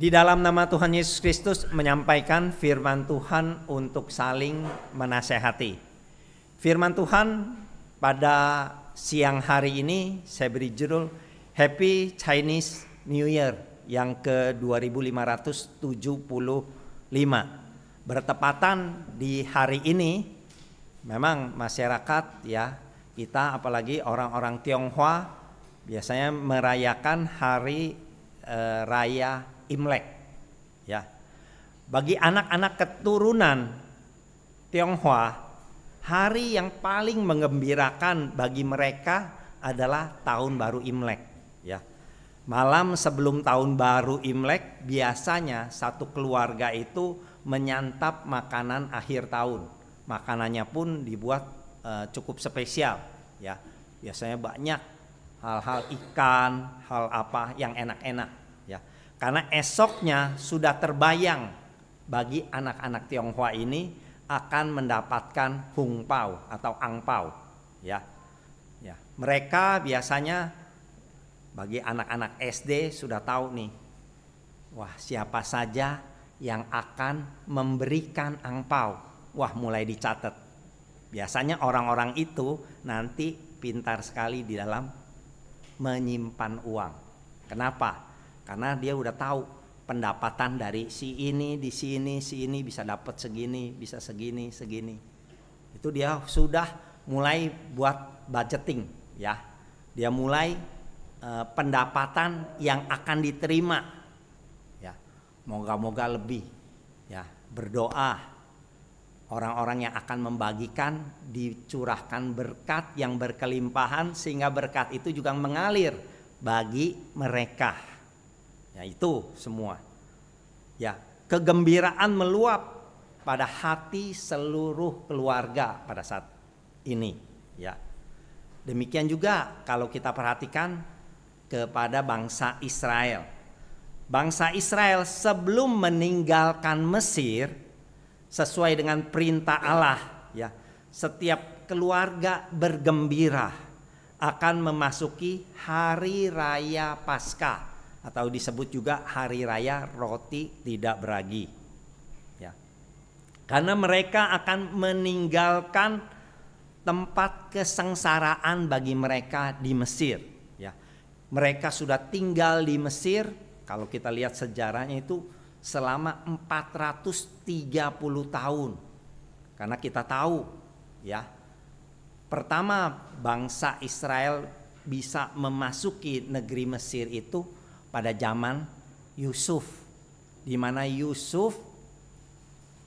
di dalam nama Tuhan Yesus Kristus menyampaikan firman Tuhan untuk saling menasehati. Firman Tuhan pada siang hari ini saya beri judul Happy Chinese New Year yang ke 2575. Bertepatan di hari ini memang masyarakat ya kita apalagi orang-orang Tionghoa biasanya merayakan hari eh, raya Imlek. Ya. Bagi anak-anak keturunan Tionghoa, hari yang paling mengembirakan bagi mereka adalah tahun baru Imlek, ya. Malam sebelum tahun baru Imlek biasanya satu keluarga itu menyantap makanan akhir tahun. Makanannya pun dibuat uh, cukup spesial, ya. Biasanya banyak hal-hal ikan, hal apa yang enak-enak. Karena esoknya sudah terbayang bagi anak-anak Tionghoa ini akan mendapatkan Pao atau angpau ya. Ya, mereka biasanya bagi anak-anak SD sudah tahu nih. Wah, siapa saja yang akan memberikan ang angpau. Wah, mulai dicatat. Biasanya orang-orang itu nanti pintar sekali di dalam menyimpan uang. Kenapa? karena dia udah tahu pendapatan dari si ini di sini si ini bisa dapat segini bisa segini segini itu dia sudah mulai buat budgeting ya dia mulai eh, pendapatan yang akan diterima ya moga-moga lebih ya berdoa orang-orang yang akan membagikan dicurahkan berkat yang berkelimpahan sehingga berkat itu juga mengalir bagi mereka Ya itu semua. Ya, kegembiraan meluap pada hati seluruh keluarga pada saat ini, ya. Demikian juga kalau kita perhatikan kepada bangsa Israel. Bangsa Israel sebelum meninggalkan Mesir sesuai dengan perintah Allah, ya. Setiap keluarga bergembira akan memasuki hari raya Paskah atau disebut juga hari raya roti tidak beragi. Ya. Karena mereka akan meninggalkan tempat kesengsaraan bagi mereka di Mesir, ya. Mereka sudah tinggal di Mesir, kalau kita lihat sejarahnya itu selama 430 tahun. Karena kita tahu, ya. Pertama, bangsa Israel bisa memasuki negeri Mesir itu pada zaman Yusuf di mana Yusuf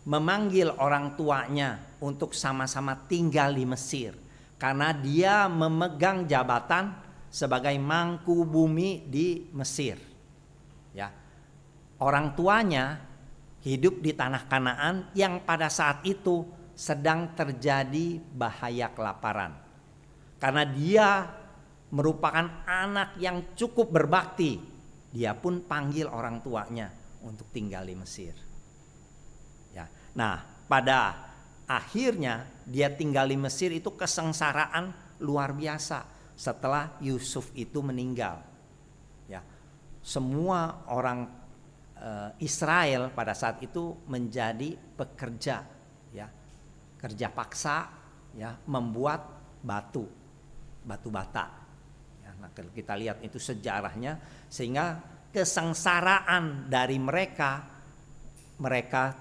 memanggil orang tuanya untuk sama-sama tinggal di Mesir karena dia memegang jabatan sebagai mangku bumi di Mesir. Ya. Orang tuanya hidup di tanah Kanaan yang pada saat itu sedang terjadi bahaya kelaparan. Karena dia merupakan anak yang cukup berbakti dia pun panggil orang tuanya untuk tinggal di Mesir. Ya. Nah, pada akhirnya dia tinggal di Mesir itu kesengsaraan luar biasa setelah Yusuf itu meninggal. Ya. Semua orang e, Israel pada saat itu menjadi pekerja ya. Kerja paksa ya, membuat batu, batu bata Nah, kita lihat itu sejarahnya sehingga kesengsaraan dari mereka mereka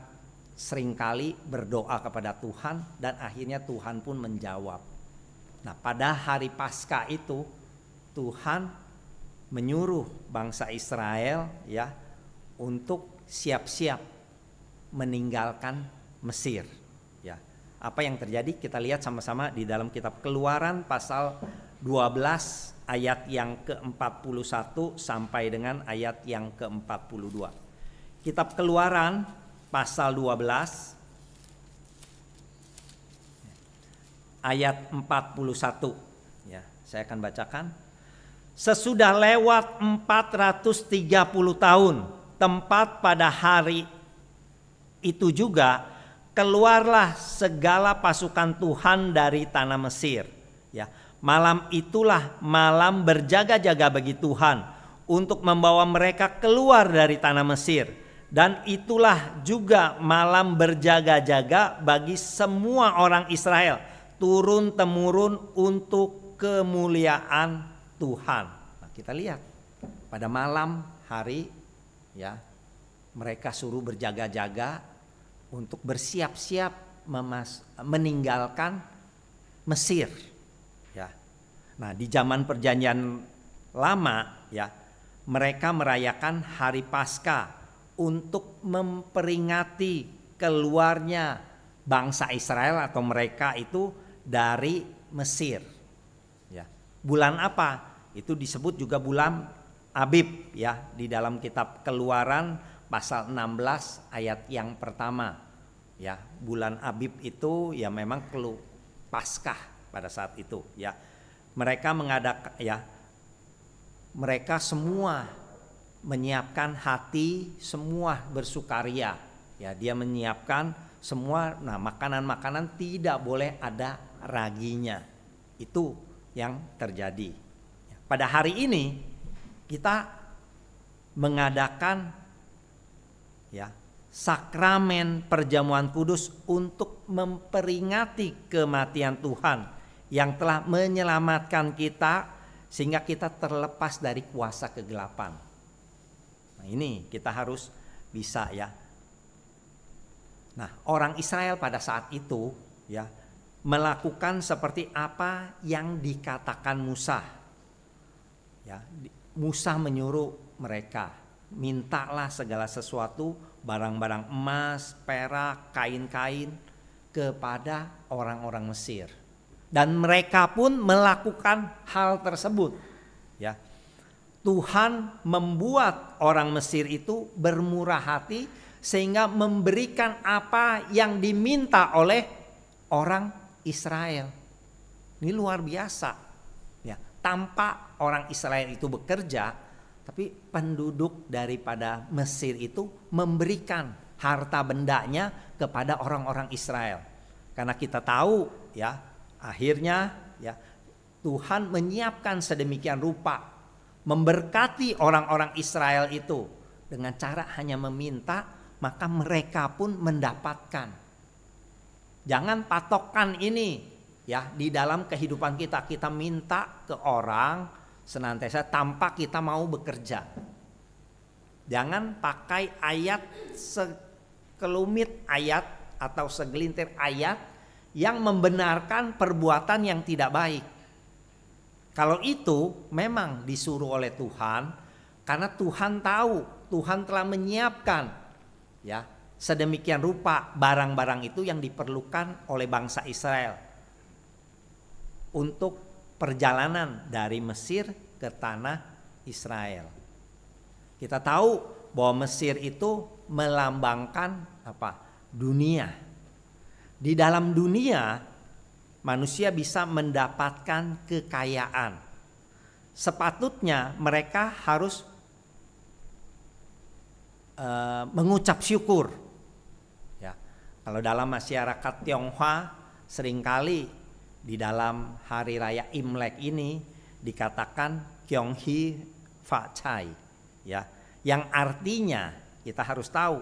seringkali berdoa kepada Tuhan dan akhirnya Tuhan pun menjawab. Nah, pada hari Paskah itu Tuhan menyuruh bangsa Israel ya untuk siap-siap meninggalkan Mesir ya. Apa yang terjadi kita lihat sama-sama di dalam kitab Keluaran pasal 12 ayat yang ke-41 sampai dengan ayat yang ke-42. Kitab Keluaran pasal 12 ayat 41 ya saya akan bacakan sesudah lewat 430 tahun tempat pada hari itu juga keluarlah segala pasukan Tuhan dari tanah Mesir ya Malam itulah malam berjaga-jaga bagi Tuhan untuk membawa mereka keluar dari tanah Mesir. Dan itulah juga malam berjaga-jaga bagi semua orang Israel turun-temurun untuk kemuliaan Tuhan. Nah, kita lihat pada malam hari ya mereka suruh berjaga-jaga untuk bersiap-siap meninggalkan Mesir ya. Nah, di zaman perjanjian lama ya, mereka merayakan hari Paskah untuk memperingati keluarnya bangsa Israel atau mereka itu dari Mesir. Ya. Bulan apa? Itu disebut juga bulan Abib ya di dalam kitab Keluaran pasal 16 ayat yang pertama. Ya, bulan Abib itu ya memang kelu Paskah pada saat itu ya. Mereka mengadakan ya mereka semua menyiapkan hati semua bersukaria ya dia menyiapkan semua nah makanan-makanan tidak boleh ada raginya itu yang terjadi pada hari ini kita mengadakan ya sakramen perjamuan kudus untuk memperingati kematian Tuhan yang telah menyelamatkan kita sehingga kita terlepas dari kuasa kegelapan. Nah, ini kita harus bisa ya. Nah, orang Israel pada saat itu ya melakukan seperti apa yang dikatakan Musa. Ya, Musa menyuruh mereka, mintalah segala sesuatu, barang-barang emas, perak, kain-kain kepada orang-orang Mesir dan mereka pun melakukan hal tersebut ya Tuhan membuat orang Mesir itu bermurah hati sehingga memberikan apa yang diminta oleh orang Israel. Ini luar biasa. Ya, tanpa orang Israel itu bekerja, tapi penduduk daripada Mesir itu memberikan harta bendanya kepada orang-orang Israel. Karena kita tahu ya, Akhirnya ya Tuhan menyiapkan sedemikian rupa memberkati orang-orang Israel itu dengan cara hanya meminta maka mereka pun mendapatkan. Jangan patokan ini ya di dalam kehidupan kita kita minta ke orang senantiasa tanpa kita mau bekerja. Jangan pakai ayat sekelumit ayat atau segelintir ayat yang membenarkan perbuatan yang tidak baik. Kalau itu memang disuruh oleh Tuhan karena Tuhan tahu, Tuhan telah menyiapkan ya, sedemikian rupa barang-barang itu yang diperlukan oleh bangsa Israel untuk perjalanan dari Mesir ke tanah Israel. Kita tahu bahwa Mesir itu melambangkan apa? dunia di dalam dunia manusia bisa mendapatkan kekayaan. Sepatutnya mereka harus uh, mengucap syukur. Ya. Kalau dalam masyarakat Tionghoa seringkali di dalam hari raya Imlek ini dikatakan Kyonghi Fa Chai ya yang artinya kita harus tahu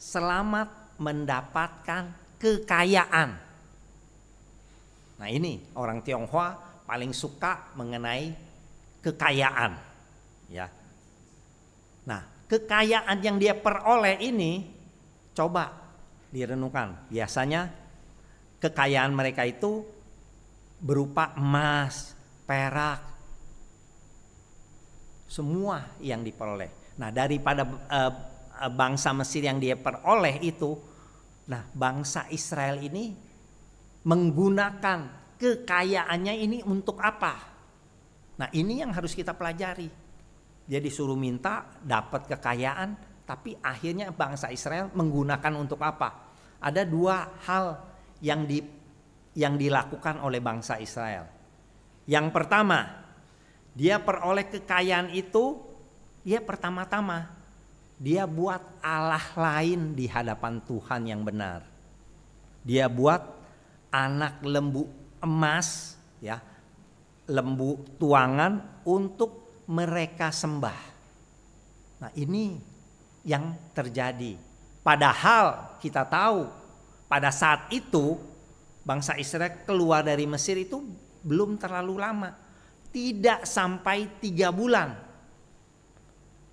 selamat mendapatkan kekayaan. Nah ini orang Tionghoa paling suka mengenai kekayaan. Ya. Nah kekayaan yang dia peroleh ini coba direnungkan. Biasanya kekayaan mereka itu berupa emas, perak, semua yang diperoleh. Nah daripada eh, eh, bangsa Mesir yang dia peroleh itu Nah, bangsa Israel ini menggunakan kekayaannya ini untuk apa? Nah, ini yang harus kita pelajari. Jadi suruh minta, dapat kekayaan, tapi akhirnya bangsa Israel menggunakan untuk apa? Ada dua hal yang di yang dilakukan oleh bangsa Israel. Yang pertama, dia peroleh kekayaan itu ya pertama-tama dia buat Allah lain di hadapan Tuhan yang benar. Dia buat anak lembu emas ya, lembu tuangan untuk mereka sembah. Nah, ini yang terjadi. Padahal kita tahu pada saat itu bangsa Israel keluar dari Mesir itu belum terlalu lama. Tidak sampai tiga bulan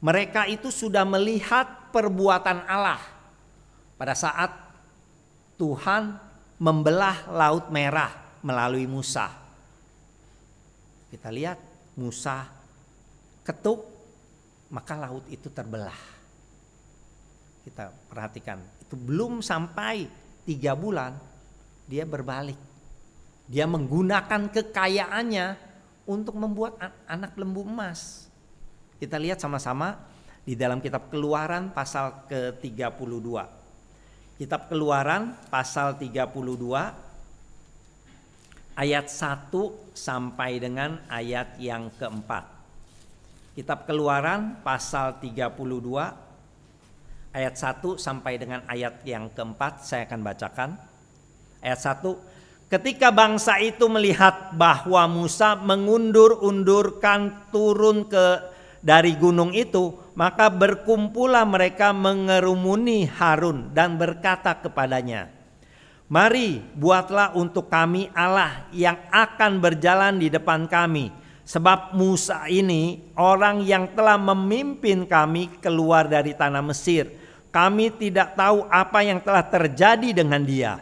mereka itu sudah melihat perbuatan Allah pada saat Tuhan membelah laut merah melalui Musa. Kita lihat Musa ketuk maka laut itu terbelah. Kita perhatikan itu belum sampai tiga bulan dia berbalik. Dia menggunakan kekayaannya untuk membuat anak lembu emas kita lihat sama-sama di dalam kitab Keluaran pasal ke-32. Kitab Keluaran pasal 32 ayat 1 sampai dengan ayat yang keempat. Kitab Keluaran pasal 32 ayat 1 sampai dengan ayat yang keempat saya akan bacakan. Ayat 1 Ketika bangsa itu melihat bahwa Musa mengundur-undurkan turun ke dari gunung itu, maka berkumpulah mereka mengerumuni Harun dan berkata kepadanya, "Mari, buatlah untuk kami Allah yang akan berjalan di depan kami, sebab Musa ini orang yang telah memimpin kami keluar dari tanah Mesir. Kami tidak tahu apa yang telah terjadi dengan dia."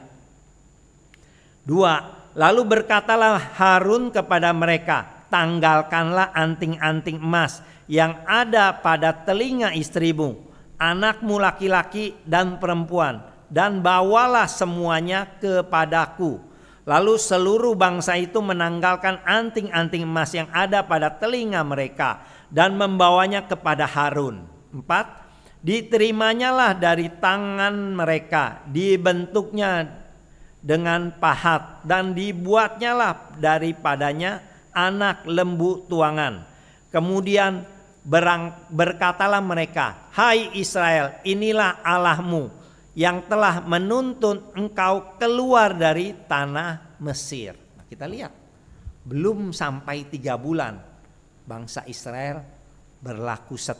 Dua, lalu berkatalah Harun kepada mereka, "Tanggalkanlah anting-anting emas." yang ada pada telinga istrimu, anakmu laki-laki dan perempuan, dan bawalah semuanya kepadaku. Lalu seluruh bangsa itu menanggalkan anting-anting emas yang ada pada telinga mereka dan membawanya kepada Harun. Empat, diterimanyalah dari tangan mereka, dibentuknya dengan pahat dan dibuatnyalah daripadanya anak lembu tuangan. Kemudian Berang, berkatalah mereka, Hai Israel, inilah Allahmu yang telah menuntun engkau keluar dari tanah Mesir. Nah, kita lihat, belum sampai tiga bulan bangsa Israel berlaku set,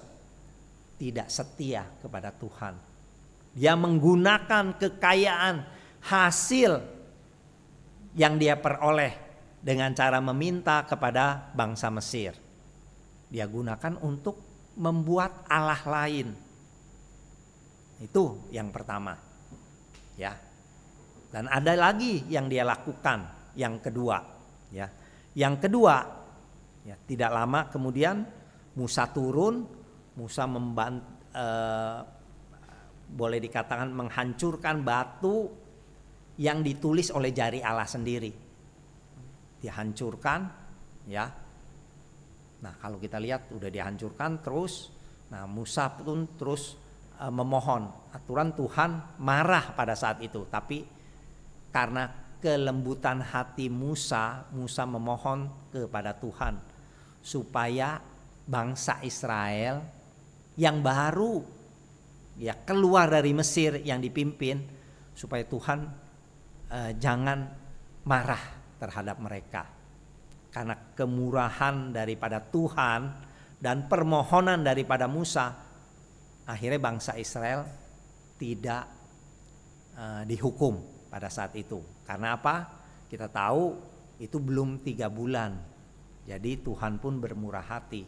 tidak setia kepada Tuhan. Dia menggunakan kekayaan hasil yang dia peroleh dengan cara meminta kepada bangsa Mesir dia gunakan untuk membuat Allah lain. Itu yang pertama. Ya. Dan ada lagi yang dia lakukan, yang kedua, ya. Yang kedua, ya, tidak lama kemudian Musa turun, Musa membant, eh, boleh dikatakan menghancurkan batu yang ditulis oleh jari Allah sendiri. Dihancurkan, ya Nah kalau kita lihat udah dihancurkan terus, nah Musa pun terus e, memohon aturan Tuhan marah pada saat itu, tapi karena kelembutan hati Musa, Musa memohon kepada Tuhan supaya bangsa Israel yang baru ya keluar dari Mesir yang dipimpin supaya Tuhan e, jangan marah terhadap mereka karena kemurahan daripada Tuhan dan permohonan daripada Musa akhirnya bangsa Israel tidak uh, dihukum pada saat itu karena apa kita tahu itu belum tiga bulan jadi Tuhan pun bermurah hati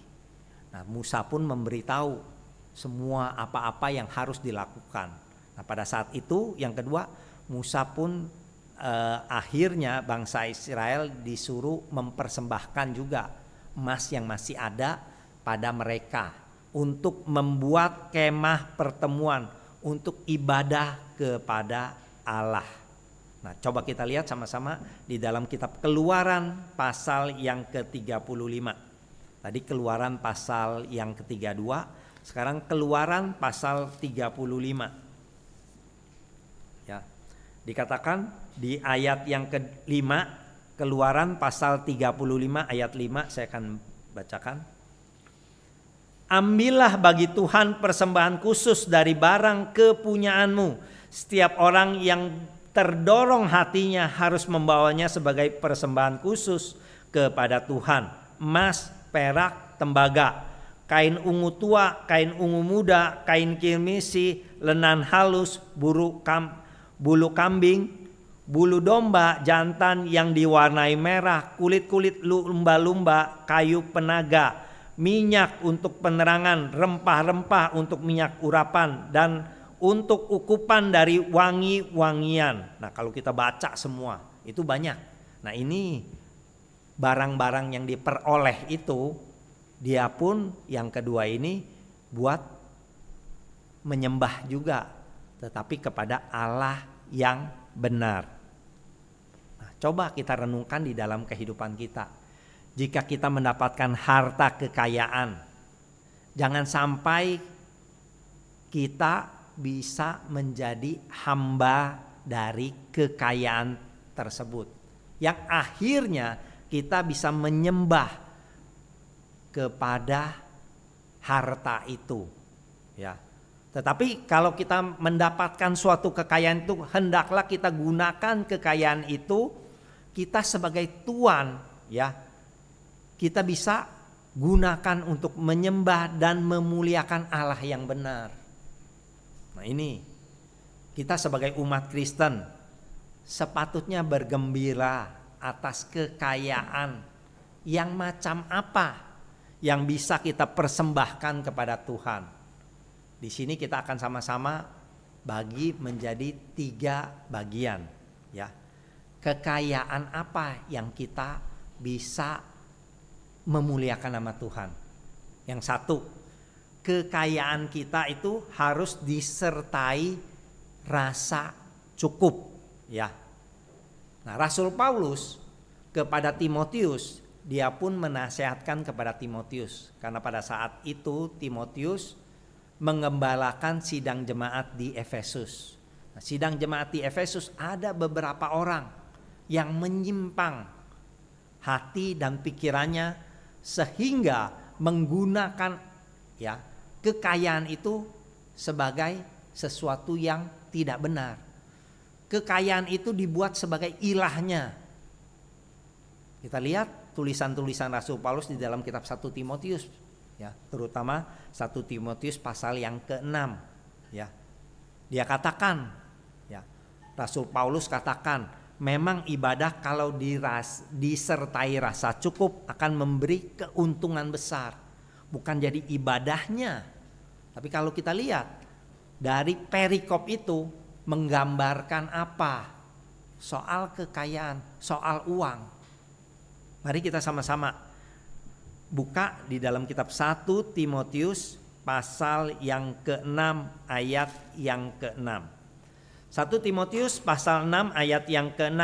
nah Musa pun memberitahu semua apa-apa yang harus dilakukan nah pada saat itu yang kedua Musa pun eh, akhirnya bangsa Israel disuruh mempersembahkan juga emas yang masih ada pada mereka untuk membuat kemah pertemuan untuk ibadah kepada Allah. Nah, coba kita lihat sama-sama di dalam kitab Keluaran pasal yang ke-35. Tadi Keluaran pasal yang ke-32, sekarang Keluaran pasal 35. Ya. Dikatakan di ayat yang kelima Keluaran pasal 35 ayat 5 saya akan bacakan. Ambillah bagi Tuhan persembahan khusus dari barang kepunyaanmu. Setiap orang yang terdorong hatinya harus membawanya sebagai persembahan khusus kepada Tuhan. Emas, perak, tembaga, kain ungu tua, kain ungu muda, kain kirmisi, lenan halus, buruk kam, bulu kambing, bulu domba, jantan yang diwarnai merah, kulit-kulit lumba-lumba, kayu penaga, minyak untuk penerangan, rempah-rempah untuk minyak urapan, dan untuk ukupan dari wangi-wangian. Nah kalau kita baca semua itu banyak. Nah ini barang-barang yang diperoleh itu dia pun yang kedua ini buat menyembah juga tetapi kepada Allah yang benar. Coba kita renungkan di dalam kehidupan kita. Jika kita mendapatkan harta kekayaan, jangan sampai kita bisa menjadi hamba dari kekayaan tersebut. Yang akhirnya kita bisa menyembah kepada harta itu. Ya. Tetapi kalau kita mendapatkan suatu kekayaan itu hendaklah kita gunakan kekayaan itu kita sebagai tuan ya kita bisa gunakan untuk menyembah dan memuliakan Allah yang benar. Nah, ini kita sebagai umat Kristen sepatutnya bergembira atas kekayaan yang macam apa yang bisa kita persembahkan kepada Tuhan. Di sini kita akan sama-sama bagi menjadi tiga bagian, ya kekayaan apa yang kita bisa memuliakan nama Tuhan. Yang satu, kekayaan kita itu harus disertai rasa cukup, ya. Nah, Rasul Paulus kepada Timotius, dia pun menasehatkan kepada Timotius karena pada saat itu Timotius mengembalakan sidang jemaat di Efesus. Nah, sidang jemaat di Efesus ada beberapa orang yang menyimpang hati dan pikirannya sehingga menggunakan ya kekayaan itu sebagai sesuatu yang tidak benar. Kekayaan itu dibuat sebagai ilahnya. Kita lihat tulisan-tulisan Rasul Paulus di dalam kitab 1 Timotius ya, terutama 1 Timotius pasal yang ke-6 ya. Dia katakan ya, Rasul Paulus katakan memang ibadah kalau diras, disertai rasa cukup akan memberi keuntungan besar. Bukan jadi ibadahnya. Tapi kalau kita lihat dari perikop itu menggambarkan apa? Soal kekayaan, soal uang. Mari kita sama-sama buka di dalam kitab 1 Timotius pasal yang ke-6 ayat yang ke-6. 1 Timotius pasal 6 ayat yang ke-6.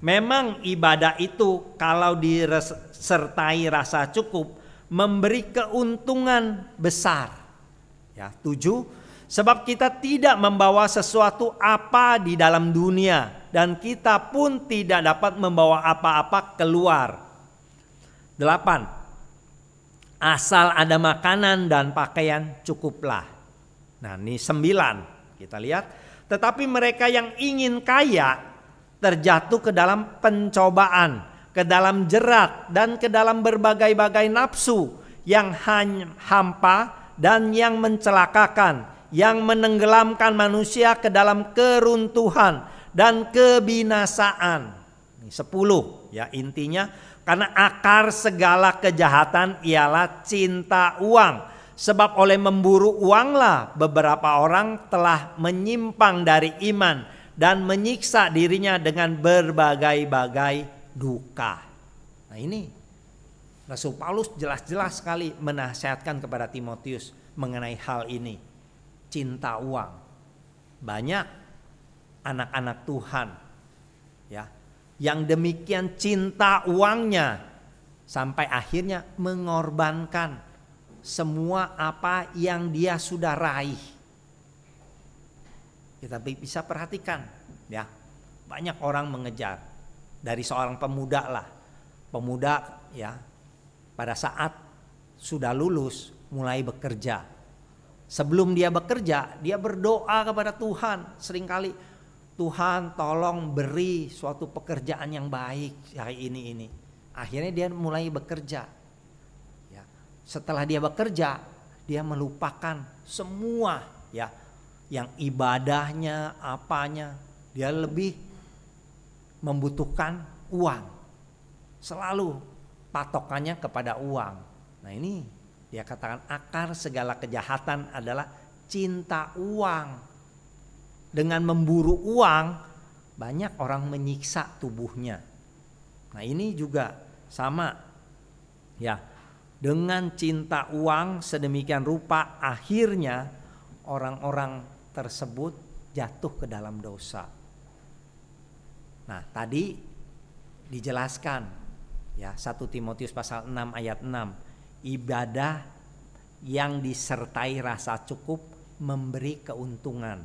Memang ibadah itu kalau disertai rasa cukup memberi keuntungan besar. Ya, 7 sebab kita tidak membawa sesuatu apa di dalam dunia dan kita pun tidak dapat membawa apa-apa keluar. 8 asal ada makanan dan pakaian cukuplah. Nah, ini sembilan. Kita lihat tetapi mereka yang ingin kaya terjatuh ke dalam pencobaan, ke dalam jerat dan ke dalam berbagai-bagai nafsu yang hampa dan yang mencelakakan, yang menenggelamkan manusia ke dalam keruntuhan dan kebinasaan. Sepuluh ya intinya karena akar segala kejahatan ialah cinta uang Sebab oleh memburu uanglah beberapa orang telah menyimpang dari iman dan menyiksa dirinya dengan berbagai-bagai duka. Nah ini Rasul Paulus jelas-jelas sekali menasihatkan kepada Timotius mengenai hal ini. Cinta uang. Banyak anak-anak Tuhan ya yang demikian cinta uangnya sampai akhirnya mengorbankan semua apa yang dia sudah raih. Kita ya, bisa perhatikan ya. Banyak orang mengejar dari seorang pemuda lah. Pemuda ya pada saat sudah lulus mulai bekerja. Sebelum dia bekerja, dia berdoa kepada Tuhan. Seringkali Tuhan tolong beri suatu pekerjaan yang baik hari ini ini. Akhirnya dia mulai bekerja setelah dia bekerja dia melupakan semua ya yang ibadahnya apanya dia lebih membutuhkan uang selalu patokannya kepada uang nah ini dia katakan akar segala kejahatan adalah cinta uang dengan memburu uang banyak orang menyiksa tubuhnya nah ini juga sama ya dengan cinta uang sedemikian rupa akhirnya orang-orang tersebut jatuh ke dalam dosa. Nah, tadi dijelaskan ya 1 Timotius pasal 6 ayat 6 ibadah yang disertai rasa cukup memberi keuntungan.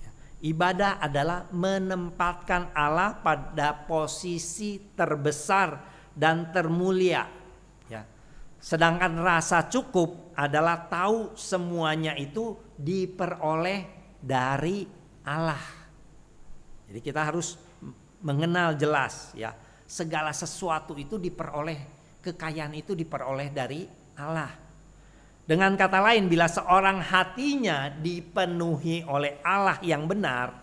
Ya, ibadah adalah menempatkan Allah pada posisi terbesar dan termulia Sedangkan rasa cukup adalah tahu semuanya itu diperoleh dari Allah. Jadi kita harus mengenal jelas ya, segala sesuatu itu diperoleh kekayaan itu diperoleh dari Allah. Dengan kata lain bila seorang hatinya dipenuhi oleh Allah yang benar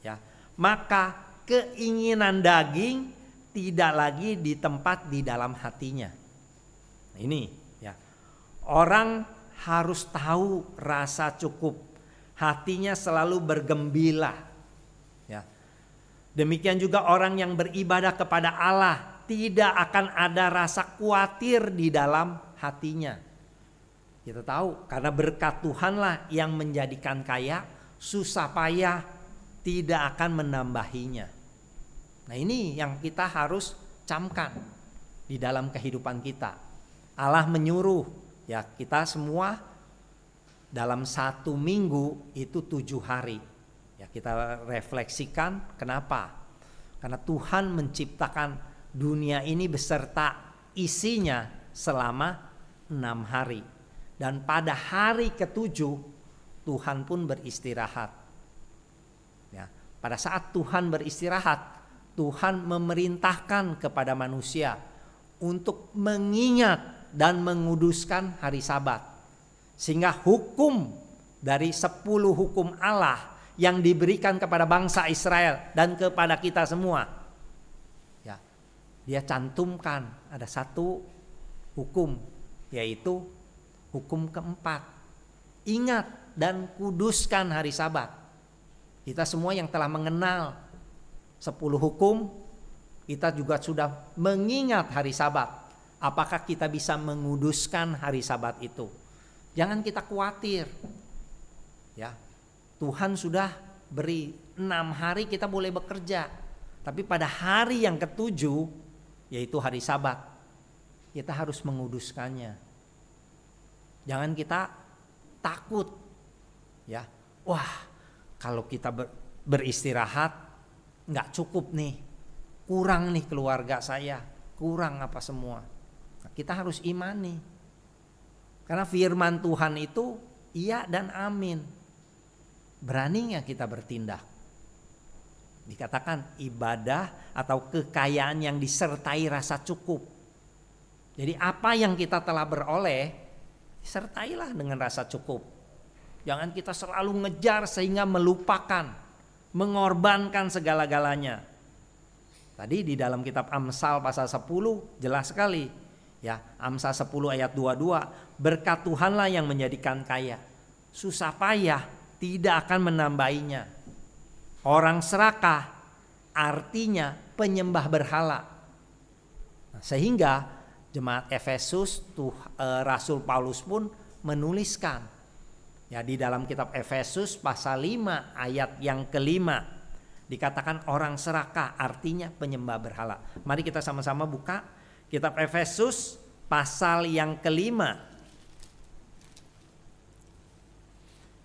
ya, maka keinginan daging tidak lagi ditempat di dalam hatinya ini ya. Orang harus tahu rasa cukup. Hatinya selalu bergembira. Ya. Demikian juga orang yang beribadah kepada Allah tidak akan ada rasa khawatir di dalam hatinya. Kita tahu karena berkat Tuhanlah yang menjadikan kaya, susah payah tidak akan menambahinya. Nah, ini yang kita harus camkan di dalam kehidupan kita. Allah menyuruh ya kita semua dalam satu minggu itu tujuh hari. Ya kita refleksikan kenapa? Karena Tuhan menciptakan dunia ini beserta isinya selama enam hari. Dan pada hari ketujuh Tuhan pun beristirahat. Ya, pada saat Tuhan beristirahat, Tuhan memerintahkan kepada manusia untuk mengingat dan menguduskan hari sabat. Sehingga hukum dari sepuluh hukum Allah yang diberikan kepada bangsa Israel dan kepada kita semua. Ya, dia cantumkan ada satu hukum yaitu hukum keempat. Ingat dan kuduskan hari sabat. Kita semua yang telah mengenal sepuluh hukum, kita juga sudah mengingat hari sabat apakah kita bisa menguduskan hari sabat itu. Jangan kita khawatir. Ya. Tuhan sudah beri enam hari kita boleh bekerja. Tapi pada hari yang ketujuh yaitu hari sabat kita harus menguduskannya. Jangan kita takut. Ya. Wah, kalau kita ber, beristirahat nggak cukup nih. Kurang nih keluarga saya, kurang apa semua kita harus imani. Karena firman Tuhan itu iya dan amin. Beraninya kita bertindak. Dikatakan ibadah atau kekayaan yang disertai rasa cukup. Jadi apa yang kita telah beroleh, sertailah dengan rasa cukup. Jangan kita selalu ngejar sehingga melupakan, mengorbankan segala-galanya. Tadi di dalam kitab Amsal pasal 10 jelas sekali Ya, Amsa 10 ayat 22, berkat Tuhanlah yang menjadikan kaya. Susah payah tidak akan menambahinya. Orang serakah artinya penyembah berhala. Nah, sehingga jemaat Efesus tuh eh, Rasul Paulus pun menuliskan ya di dalam kitab Efesus pasal 5 ayat yang kelima dikatakan orang serakah artinya penyembah berhala. Mari kita sama-sama buka Kitab Efesus pasal yang kelima.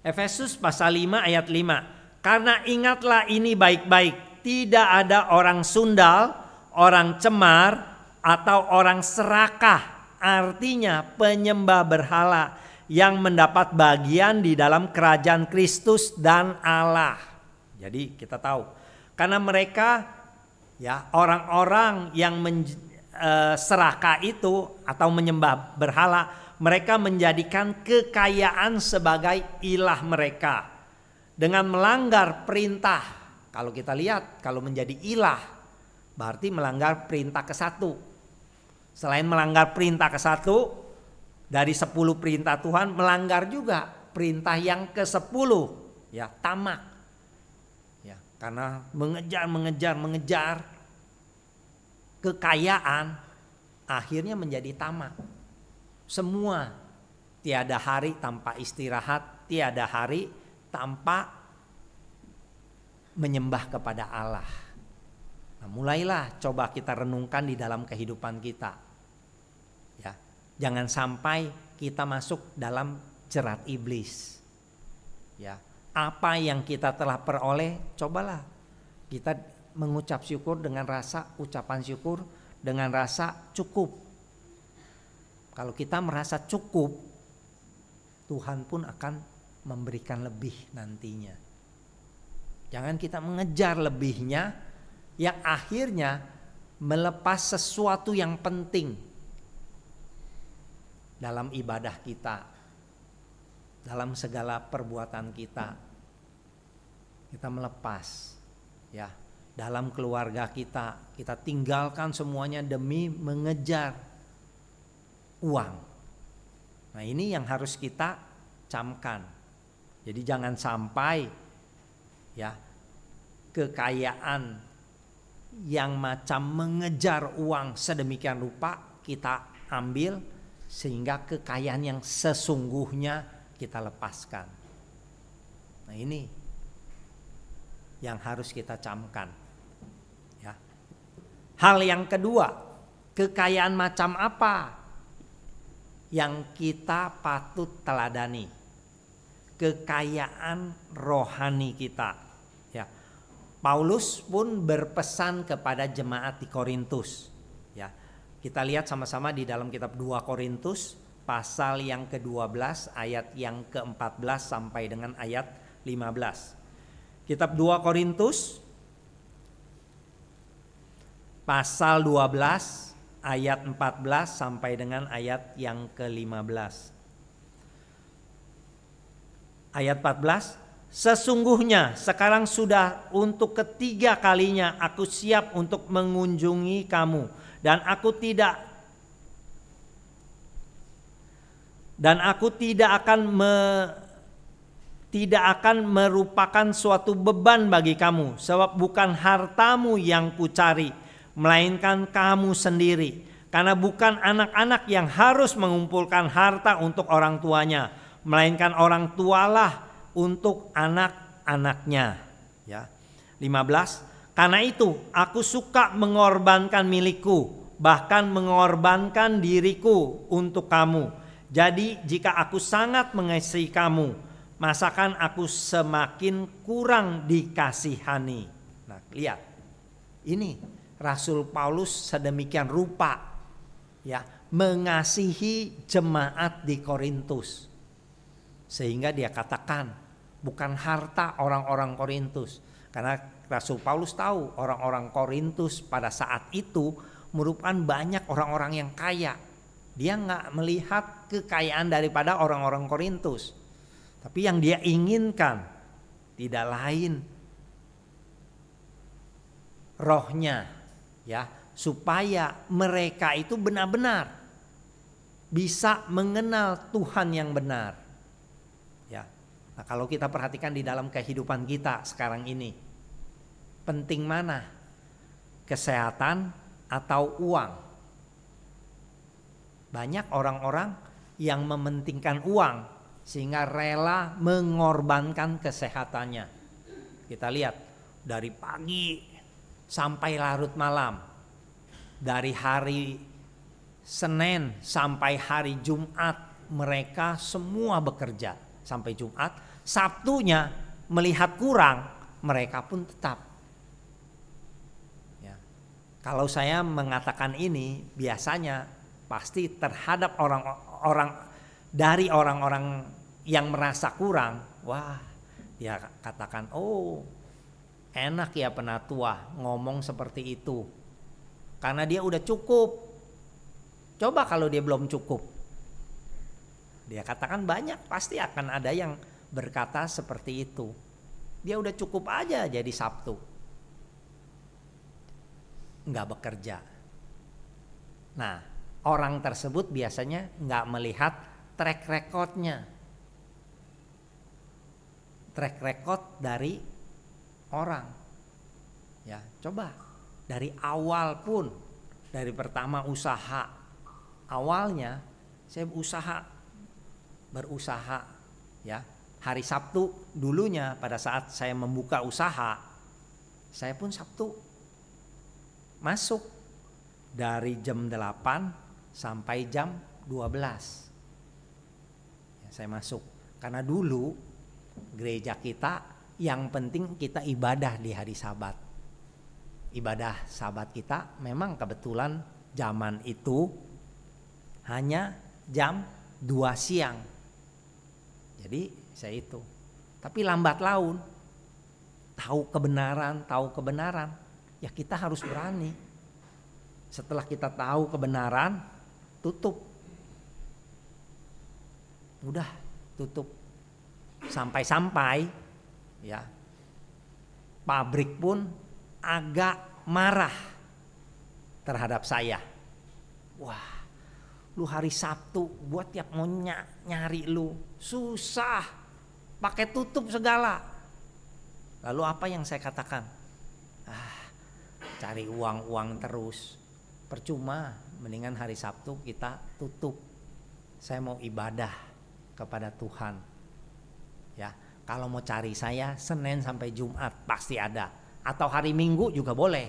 Efesus pasal 5 ayat 5. Karena ingatlah ini baik-baik, tidak ada orang sundal, orang cemar, atau orang serakah, artinya penyembah berhala yang mendapat bagian di dalam kerajaan Kristus dan Allah. Jadi kita tahu, karena mereka ya orang-orang yang Eh, seraka serakah itu atau menyembah berhala, mereka menjadikan kekayaan sebagai ilah mereka dengan melanggar perintah. Kalau kita lihat, kalau menjadi ilah berarti melanggar perintah ke satu. Selain melanggar perintah ke satu, dari sepuluh perintah Tuhan melanggar juga perintah yang ke sepuluh ya tamak ya karena mengejar mengejar mengejar kekayaan akhirnya menjadi tamak. Semua tiada hari tanpa istirahat, tiada hari tanpa menyembah kepada Allah. Nah, mulailah coba kita renungkan di dalam kehidupan kita. Ya, jangan sampai kita masuk dalam jerat iblis. Ya, apa yang kita telah peroleh, cobalah kita mengucap syukur dengan rasa ucapan syukur dengan rasa cukup. Kalau kita merasa cukup, Tuhan pun akan memberikan lebih nantinya. Jangan kita mengejar lebihnya yang akhirnya melepas sesuatu yang penting dalam ibadah kita, dalam segala perbuatan kita. Kita melepas ya dalam keluarga kita. Kita tinggalkan semuanya demi mengejar uang. Nah, ini yang harus kita camkan. Jadi jangan sampai ya kekayaan yang macam mengejar uang sedemikian rupa kita ambil sehingga kekayaan yang sesungguhnya kita lepaskan. Nah, ini yang harus kita camkan. Hal yang kedua, kekayaan macam apa yang kita patut teladani? Kekayaan rohani kita. Ya. Paulus pun berpesan kepada jemaat di Korintus. Ya. Kita lihat sama-sama di dalam kitab 2 Korintus pasal yang ke-12 ayat yang ke-14 sampai dengan ayat 15. Kitab 2 Korintus pasal 12 ayat 14 sampai dengan ayat yang ke-15. Ayat 14, sesungguhnya sekarang sudah untuk ketiga kalinya aku siap untuk mengunjungi kamu dan aku tidak dan aku tidak akan me, tidak akan merupakan suatu beban bagi kamu sebab bukan hartamu yang kucari melainkan kamu sendiri. Karena bukan anak-anak yang harus mengumpulkan harta untuk orang tuanya, melainkan orang tualah untuk anak-anaknya. Ya. 15. Karena itu aku suka mengorbankan milikku, bahkan mengorbankan diriku untuk kamu. Jadi jika aku sangat mengasihi kamu, masakan aku semakin kurang dikasihani. Nah, lihat. Ini Rasul Paulus sedemikian rupa ya mengasihi jemaat di Korintus. Sehingga dia katakan bukan harta orang-orang Korintus karena Rasul Paulus tahu orang-orang Korintus pada saat itu merupakan banyak orang-orang yang kaya. Dia nggak melihat kekayaan daripada orang-orang Korintus. Tapi yang dia inginkan tidak lain rohnya ya supaya mereka itu benar-benar bisa mengenal Tuhan yang benar ya nah, kalau kita perhatikan di dalam kehidupan kita sekarang ini penting mana kesehatan atau uang banyak orang-orang yang mementingkan uang sehingga rela mengorbankan kesehatannya kita lihat dari pagi sampai larut malam. Dari hari Senin sampai hari Jumat mereka semua bekerja sampai Jumat. Sabtunya melihat kurang mereka pun tetap. Ya. Kalau saya mengatakan ini biasanya pasti terhadap orang-orang dari orang-orang yang merasa kurang, wah dia katakan oh Enak ya penatua ngomong seperti itu. Karena dia udah cukup. Coba kalau dia belum cukup. Dia katakan banyak pasti akan ada yang berkata seperti itu. Dia udah cukup aja jadi Sabtu. Nggak bekerja. Nah orang tersebut biasanya nggak melihat track recordnya. Track record dari orang. Ya, coba dari awal pun dari pertama usaha awalnya saya usaha berusaha ya. Hari Sabtu dulunya pada saat saya membuka usaha saya pun Sabtu masuk dari jam 8 sampai jam 12 ya, saya masuk karena dulu gereja kita yang penting kita ibadah di hari Sabat. Ibadah Sabat kita memang kebetulan zaman itu hanya jam 2 siang. Jadi saya itu. Tapi lambat laun tahu kebenaran, tahu kebenaran, ya kita harus berani. Setelah kita tahu kebenaran, tutup. Udah, tutup. Sampai-sampai ya pabrik pun agak marah terhadap saya wah lu hari Sabtu buat tiap mau nyari lu susah pakai tutup segala lalu apa yang saya katakan ah cari uang-uang terus percuma mendingan hari Sabtu kita tutup saya mau ibadah kepada Tuhan ya kalau mau cari saya Senin sampai Jumat pasti ada atau hari Minggu juga boleh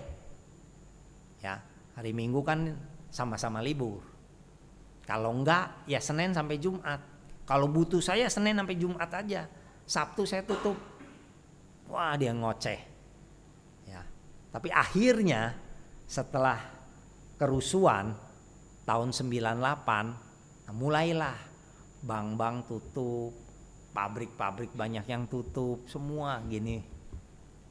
ya hari Minggu kan sama-sama libur kalau enggak ya Senin sampai Jumat kalau butuh saya Senin sampai Jumat aja Sabtu saya tutup wah dia ngoceh ya tapi akhirnya setelah kerusuhan tahun 98 nah mulailah bank-bank tutup pabrik-pabrik banyak yang tutup semua gini.